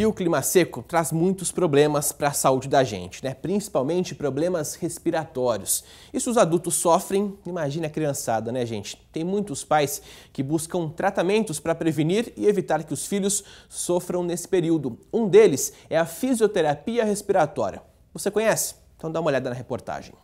E o clima seco traz muitos problemas para a saúde da gente, né? principalmente problemas respiratórios. Isso os adultos sofrem, imagina a criançada, né, gente? Tem muitos pais que buscam tratamentos para prevenir e evitar que os filhos sofram nesse período. Um deles é a fisioterapia respiratória. Você conhece? Então dá uma olhada na reportagem.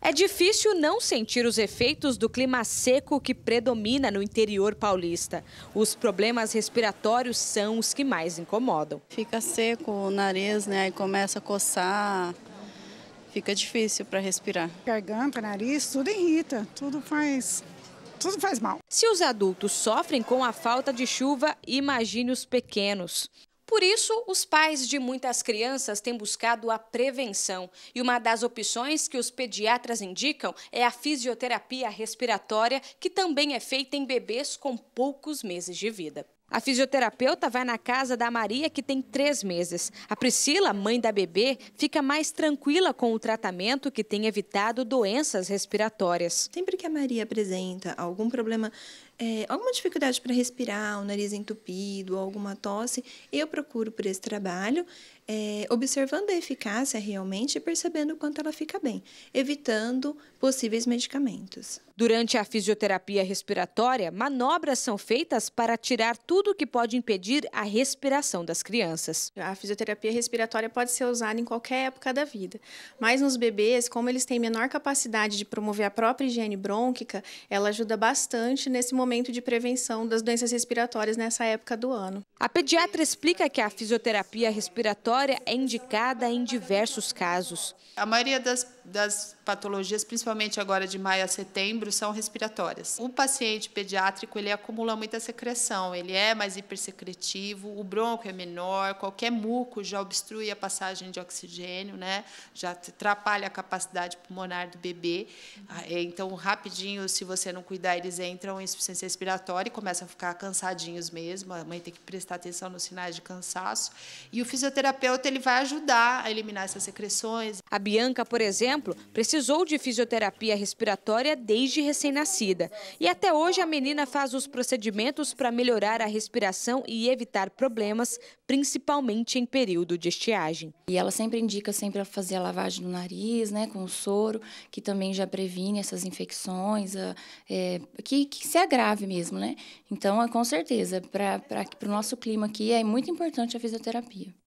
É difícil não sentir os efeitos do clima seco que predomina no interior paulista. Os problemas respiratórios são os que mais incomodam. Fica seco o nariz, né? Aí começa a coçar, fica difícil para respirar. Garganta, nariz, tudo irrita, tudo faz tudo faz mal. Se os adultos sofrem com a falta de chuva, imagine os pequenos. Por isso, os pais de muitas crianças têm buscado a prevenção. E uma das opções que os pediatras indicam é a fisioterapia respiratória, que também é feita em bebês com poucos meses de vida. A fisioterapeuta vai na casa da Maria, que tem três meses. A Priscila, mãe da bebê, fica mais tranquila com o tratamento que tem evitado doenças respiratórias. Sempre que a Maria apresenta algum problema é, alguma dificuldade para respirar, o nariz entupido, alguma tosse, eu procuro por esse trabalho, é, observando a eficácia realmente e percebendo quanto ela fica bem, evitando possíveis medicamentos. Durante a fisioterapia respiratória, manobras são feitas para tirar tudo que pode impedir a respiração das crianças. A fisioterapia respiratória pode ser usada em qualquer época da vida, mas nos bebês, como eles têm menor capacidade de promover a própria higiene brônquica, ela ajuda bastante nesse momento momento de prevenção das doenças respiratórias nessa época do ano. A pediatra explica que a fisioterapia respiratória é indicada em diversos casos. A maioria das, das, patologias, principalmente agora de maio a setembro, são respiratórias. O paciente pediátrico ele acumula muita secreção, ele é mais hipersecretivo, o bronco é menor, qualquer muco já obstrui a passagem de oxigênio, né? já atrapalha a capacidade pulmonar do bebê. Ah, é, então, rapidinho, se você não cuidar, eles entram em insuficiência respiratória e começam a ficar cansadinhos mesmo, a mãe tem que prestar prestar atenção nos sinais de cansaço. E o fisioterapeuta ele vai ajudar a eliminar essas secreções. A Bianca, por exemplo, precisou de fisioterapia respiratória desde recém-nascida. E até hoje a menina faz os procedimentos para melhorar a respiração e evitar problemas, principalmente em período de estiagem. E ela sempre indica sempre fazer a lavagem do nariz, né, com o soro, que também já previne essas infecções, é, que, que se agrave mesmo, né? Então, é, com certeza, para o nosso clima aqui é muito importante a fisioterapia.